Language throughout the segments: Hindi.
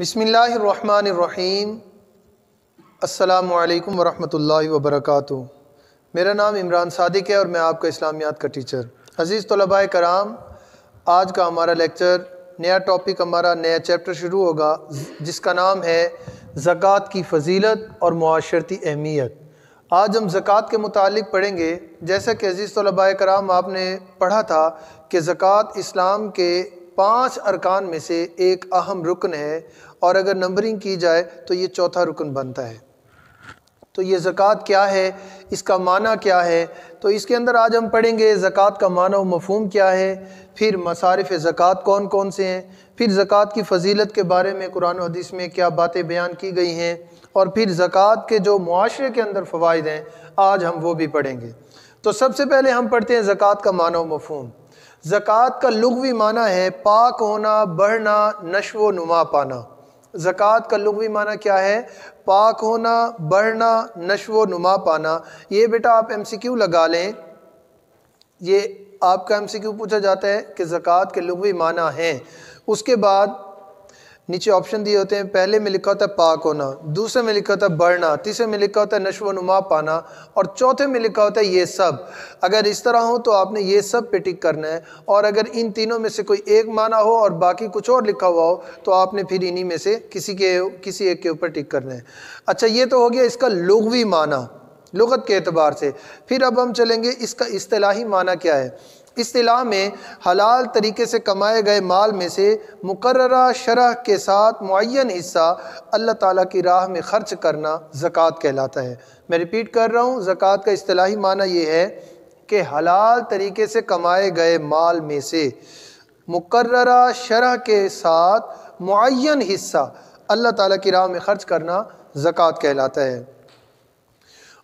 बसमीम् अल्लाम वरहमल वबरक मेरा नाम इमरान सादिक है और मैं आपका इस्लामियात का टीचर अज़ीज़ तलबा कराम आज का हमारा लेक्चर नया टॉपिक हमारा नया चैप्टर शुरू होगा जिसका नाम है ज़क़़त की फजीलत और माशरती अहमियत आज हम ज़क़़त के मुतालिक पढ़ेंगे जैसा कि अज़ीज़ तलबा कराम आपने पढ़ा था कि ज़क़़त इस्लाम के पांच अरकान में से एक अहम रुकन है और अगर नंबरिंग की जाए तो ये चौथा रुकन बनता है तो ये ज़क़़त क्या है इसका माना क्या है तो इसके अंदर आज हम पढ़ेंगे ज़क़़त का मान व मफहम क्या है फिर मसारफ ज़क़़त कौन कौन से हैं फिर ज़क़़त की फ़जीलत के बारे में कुरान हदीस में क्या बातें बयान की गई हैं और फिर ज़क़़त के जो मुआरे के अंदर फ़वाद हैं आज हम वो भी पढ़ेंगे तो सबसे पहले हम पढ़ते हैं ज़क़़त का मान व मफहम ज़क़़त का लगवी माना है पाक होना बढ़ना नशव नुमा पाना ज़क़़त का लगवी माना क्या है पाक होना बढ़ना नशव नुमा पाना ये बेटा आप एम सी क्यू लगा लें ये आपका एम सी क्यू पूछा जाता है कि ज़क़़त के लगवी माना हैं उसके बाद नीचे ऑप्शन दिए होते हैं पहले में लिखा होता है पाक होना दूसरे में लिखा होता है बढ़ना तीसरे में लिखा होता है नशो नुमा पाना और चौथे में लिखा होता है ये सब अगर इस तरह हो तो आपने ये सब पे टिक करना है और अगर इन तीनों में से कोई एक माना हो और बाकी कुछ और लिखा हुआ हो तो आपने फिर इन्हीं में से किसी के किसी एक के ऊपर टिक करना है अच्छा ये तो हो गया इसका लघवी माना लगत के अतबार से फिर अब हम चलेंगे इसका अतलाही माना क्या है असलाह में हलाल तरीके से कमाए गए माल में से मुकर शरह के साथ मुन हिस्सा अल्लाह ताली की राह में ख़र्च करना ज़क़़त कहलाता है मैं रिपीट कर रहा हूँ ज़क़़त का असलाही माना यह है कि हलाल तरीके से कमाए गए माल में से मुकर शरह के साथ मुन हिस्सा अल्लाह ताली की राह में ख़र्च करना ज़क़़त कहलाता है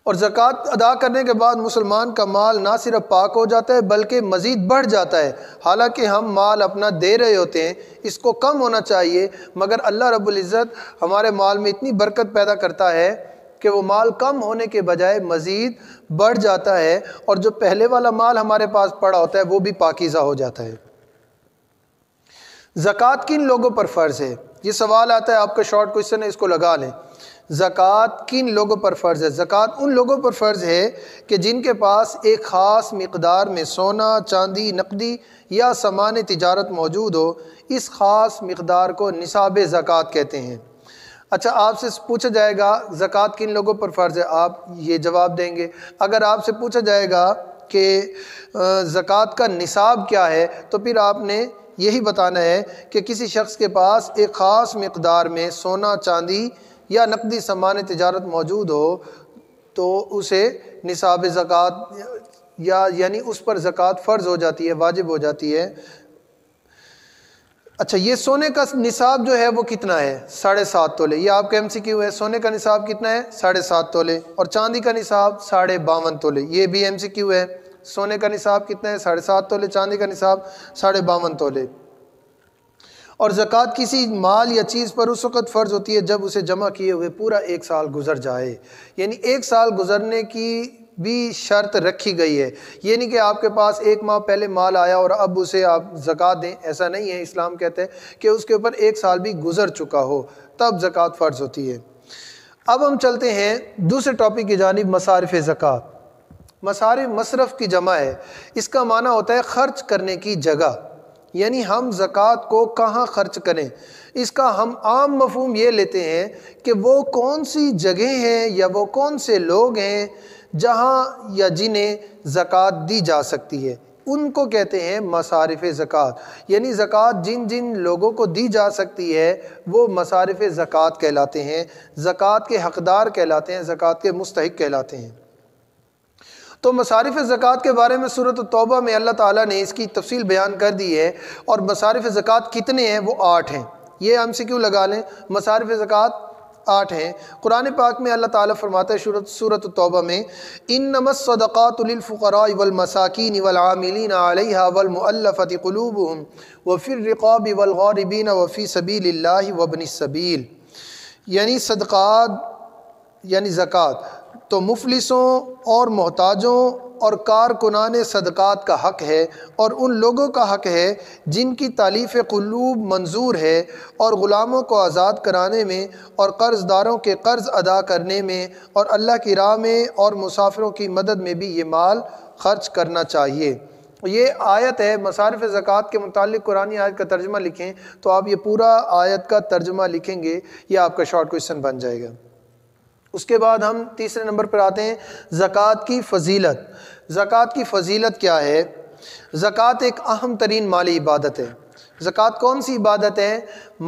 और ज़क़़त अदा करने के बाद मुसलमान का माल ना सिर्फ पाक हो जाता है बल्कि मज़ीद बढ़ जाता है हालांकि हम माल अपना दे रहे होते हैं इसको कम होना चाहिए मगर अल्लाह रबुल्ज़त हमारे माल में इतनी बरकत पैदा करता है कि वो माल कम होने के बजाय मज़ीद बढ़ जाता है और जो पहले वाला माल हमारे पास पड़ा होता है वो भी पाकिज़ा हो जाता है ज़क़़त किन लोगों पर फ़र्ज़ है ये सवाल आता है आपका शॉर्ट क्वेश्चन है इसको लगा लें ज़क़़त किन लोगों पर फ़र्ज़ है ज़क़़त उन लोगों पर फ़र्ज़ है कि जिनके पास एक ख़ास मकदार में सोना चांदी नकदी या सामान तजारत मौजूद हो इस ख़ास मकदार को निसाब ज़क़़त कहते हैं अच्छा आपसे पूछा जाएगा ज़क़़त किन लोगों पर फ़र्ज़ है आप ये जवाब देंगे अगर आपसे पूछा जाएगा कि ज़क़़त का निसाब क्या है तो फिर आपने यही बताना है कि किसी शख्स के पास एक ख़ास मकदार में सोना चांदी या नकदी सामान तजारत मौजूद हो तो उसे निसाब ज़क़़त या यानी उस पर ज़क़़त फ़र्ज़ हो जाती है वाजिब हो जाती है अच्छा ये सोने का निसाब जो है वो कितना है साढ़े सात तोले ये आपका एम सी क्यू है सोने का निसाब कितना है साढ़े सात तोले और चांदी का निसाब साढ़े बावन तोले ये भी एम सी क्यू है सोने का निसाब कितना है साढ़े सात तोले चांदी का निसाब साढ़े बावन तोले और ज़क़़त किसी माल या चीज़ पर उस वक़्त फ़र्ज़ होती है जब उसे जमा किए हुए पूरा एक साल गुजर जाए यानी एक साल गुजरने की भी शर्त रखी गई है ये नहीं कि आपके पास एक माह पहले माल आया और अब उसे आप ज़क़़त दें ऐसा नहीं है इस्लाम कहते हैं कि उसके ऊपर एक साल भी गुजर चुका हो तब ज़क़़त फ़र्ज़ होती है अब हम चलते हैं दूसरे टॉपिक की जानब मसारफ़ ज़क़़त मसार मसरफ़ की जमा है इसका माना होता है ख़र्च करने की जगह यानी हम ज़क़़त को कहाँ ख़र्च करें इसका हम आम मफहम ये लेते हैं कि वो कौन सी जगह हैं या वो कौन से लोग हैं जहाँ या जिन्हें ज़क़़त दी जा सकती है उनको कहते हैं मसारफ़ ज़क़़त यानी ज़क़़त जिन जिन लोगों को दी जा सकती है वो मसारफ़ ज़क़़त कहलाते हैं ज़क़़त के हकदार कहलाते हैं ज़क़़त के मुस्तक कहलाते हैं तो मसारफ ज़क़़त के बारे में सूरत तोबा में अल्लाह ताला ने इसकी तफसील बयान कर दी है और मसारफ ज़क़़त कितने हैं वो आठ हैं ये हम से क्यों लगा लें मसारफ ज़क़़त आठ हैं कुरान पाक में अल्लाह ताला फरमाता सूरत तोबा में इन नमसदातफ़रा वलमसाकिन वलामिलीन आलिहा वलमफ़त कलूब वफ़िर रिकाब वलगौरबीन वफ़ी सबील वबन सबील यानी सदक़ात यानी ज़क़़त तो मुफलिसों और मोहताजों और कारकुनान सदक़ात का हक़ है और उन लोगों का हक़ है जिनकी तालीफ़ कुलूब मंजूर है और ग़ुलामों को आज़ाद कराने में और कर्ज़दारों के कर्ज़ अदा करने में और अल्लाह की राह में और मुसाफिरों की मदद में भी ये माल खर्च करना चाहिए ये आयत है मसारफ ज़क़़त के मतलब कुरानी आयत का तर्जमा लिखें तो आप ये पूरा आयत का तर्जमा लिखेंगे यह आपका शॉर्ट क्वेश्चन बन जाएगा उसके बाद हम तीसरे नंबर पर आते हैं ज़क़़त की फ़जीलत ज़क़़त की फ़जीलत क्या है ज़क़़त एक अहम तरीन माली इबादत है ज़क़़त कौन सी इबादत है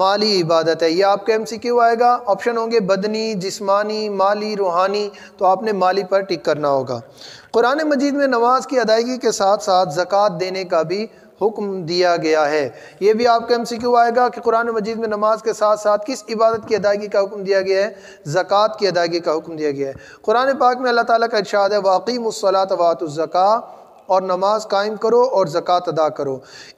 माली इबादत है ये आपका एम सी क्यू आएगा ऑप्शन होंगे बदनी जिस्मानी माली रूहानी तो आपने माली पर टिक करना होगा कुरान मजीद में नमाज की अदायगी के साथ साथ ज़क़़त देने का भी हुक्म दिया गया है ये भी आपका एम सी क्यू आएगा कि कुरान मजीद में नमाज के साथ साथ किस इबादत की अदायगी का हुक्म दिया गया है ज़क़़त की अदायगी का हुक्म दिया गया है कुरान पाक में अल्लाह ताली का इरशाद है वाक़ी मुसलात वातुज़क़ा और नमाज कायम करो और ज़क़़त अदा करो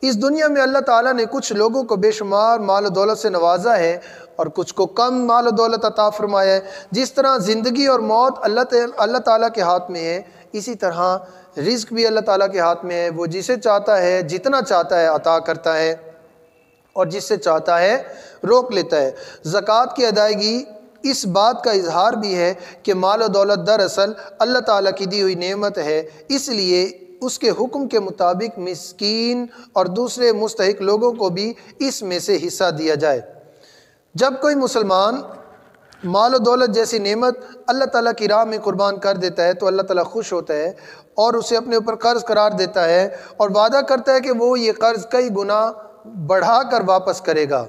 इस दुनिया में अल्लाह ताला ने कुछ लोगों को बेशुमार माल दौलत से नवाजा है और कुछ को कम माल दौलत अता फरमाया है जिस तरह ज़िंदगी और मौत अल्लाह अल्लाह ताला के हाथ में है इसी तरह रिस्क भी अल्लाह ताला के हाथ में है वो जिसे चाहता है जितना चाहता है अता करता है और जिससे चाहता है रोक लेता है ज़क़़त की अदायगी इस बात का इजहार भी है कि माल दौलत दरअसल अल्लाह ताला की दी हुई नेमत है इसलिए उसके हुक्म के मुताबिक मिसकीन और दूसरे मुस्तक लोगों को भी इसमें से हिस्सा दिया जाए जब कोई मुसलमान माल दौलत जैसी नेमत अल्लाह ताला की राह में कुर्बान कर देता है तो अल्लाह ताला खुश होता है और उसे अपने ऊपर कर्ज़ करार देता है और वादा करता है कि वो ये कर्ज़ कई गुना बढ़ा कर वापस करेगा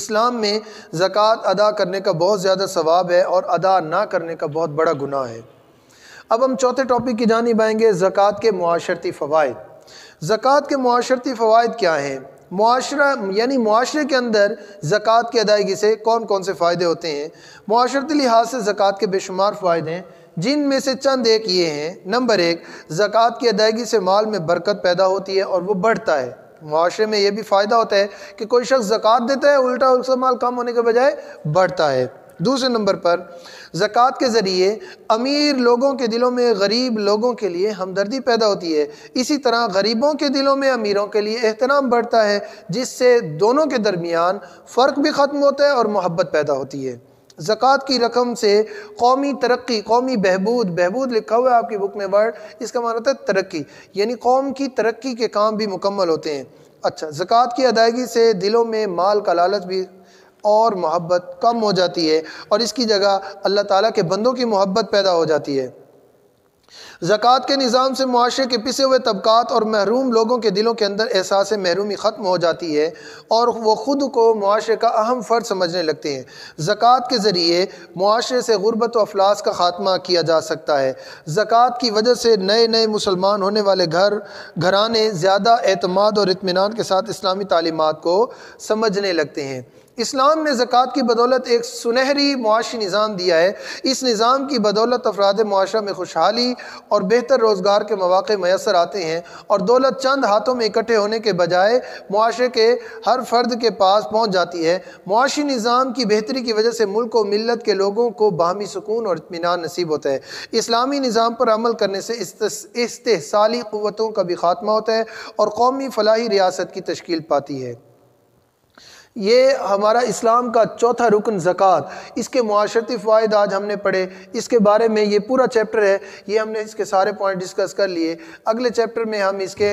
इस्लाम में ज़क़़त अदा करने का बहुत ज़्यादा सवाब है और अदा ना करने का बहुत बड़ा गुनाह है अब हम चौथे टॉपिक की जानब आएंगे ज़क़़त के माशरती फ़वाद ज़क़़त के माशरती फ़वाद क्या हैं माशरा यानी माशरे के अंदर ज़क़़त की अदायगी से कौन कौन से फ़ायदे होते हैं माशरती लिहाज से ज़क़़त के बेशुमार फ़ायदे हैं जिन में से चंद एक ये हैं नंबर एक ज़क़़त की अदायगी से माल में बरकत पैदा होती है और वह बढ़ता है माशरे में यह भी फ़ायदा होता है कि कोई शख्स ज़क़़त देता है उल्टा उसका माल कम होने के बजाय बढ़ता है दूसरे नंबर पर ज़क़़त के ज़रिए अमीर लोगों के दिलों में गरीब लोगों के लिए हमदर्दी पैदा होती है इसी तरह गरीबों के दिलों में अमीरों के लिए एहतराम बढ़ता है जिससे दोनों के दरमियान फ़र्क भी ख़त्म होता है और मोहब्बत पैदा होती है ज़क़़त की रकम से कौमी तरक्की कौमी बहबूद बहबूद लिखा हुआ है आपकी बुक में वर्ड इसका माना होता है तरक्की यानी कौम की तरक्की के काम भी मुकम्मल होते हैं अच्छा ज़क़़त की अदायगी से दिलों में माल का लालच भी और मोहब्बत कम हो जाती है और इसकी जगह अल्लाह ताला के बंदों की मोहब्बत पैदा हो जाती है ज़क़़त के निज़ाम से मुआरे के पिसे हुए तबक़ात और महरूम लोगों के दिलों के अंदर एहसास महरूमी ख़त्म हो जाती है और वो ख़ुद को मुआरे का अहम फ़र्ज समझने लगते हैं ज़क़़त के ज़रिए मुआरे से गुरबत व अफलास का ख़ात्मा किया जा सकता है ज़क़ात की वजह से नए नए मुसलमान होने वाले घर घराने ज़्यादा अतमाद और इतमान के साथ इस्लामी तालीमत को समझने लगते हैं इस्लाम ने ज़क़़त की बदौलत एक सुनहरी मुआशी निज़ाम दिया है इस निज़ाम की बदौलत अफराद माशरा में खुशहाली और बेहतर रोज़गार के मौाक़े मैसर आते हैं और दौलत चंद हाथों में इकट्ठे होने के बजाय माशरे के हर फर्द के पास पहुँच जाती है मुआशी निज़ाम की बेहतरी की वजह से मुल्क व मिलत के लोगों को बाहमी सुकून और इतमान नसीब होता है इस्लामी निज़ाम पर अमल करने से इस्तेसाली क़वतों का भी ख़ात्मा होता है और कौमी फलाही रियासत की तश्ील पाती है ये हमारा इस्लाम का चौथा रुकन ज़क़़त इसके माशरती फ़ायद आज हमने पढ़े इसके बारे में ये पूरा चैप्टर है ये हमने इसके सारे पॉइंट डिस्कस कर लिए अगले चैप्टर में हम इसके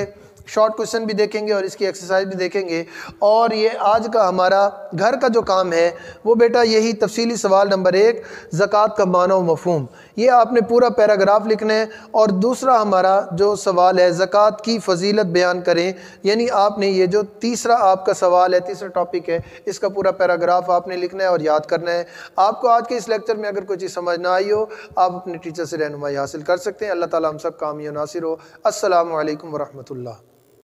शॉर्ट क्वेश्चन भी देखेंगे और इसकी एक्सरसाइज भी देखेंगे और ये आज का हमारा घर का जो काम है वो बेटा यही तफसीली सवाल नंबर एक ज़क़़त का मानो मफहम ये आपने पूरा पैराग्राफ लिखना है और दूसरा हमारा जो सवाल है ज़क़़त की फजीलत बयान करें यानी आपने ये जो तीसरा आपका सवाल है तीसरा टॉपिक है इसका पूरा पैराग्राफ आपने लिखना है और याद करना है आपको आज के इस लेक्चर में अगर कोई चीज़ समझ ना आई हो आप अपने टीचर से रहनुमाई हासिल कर सकते हैं अल्लाह ताली हम सब कामयाब नासिर हो असल वरहमल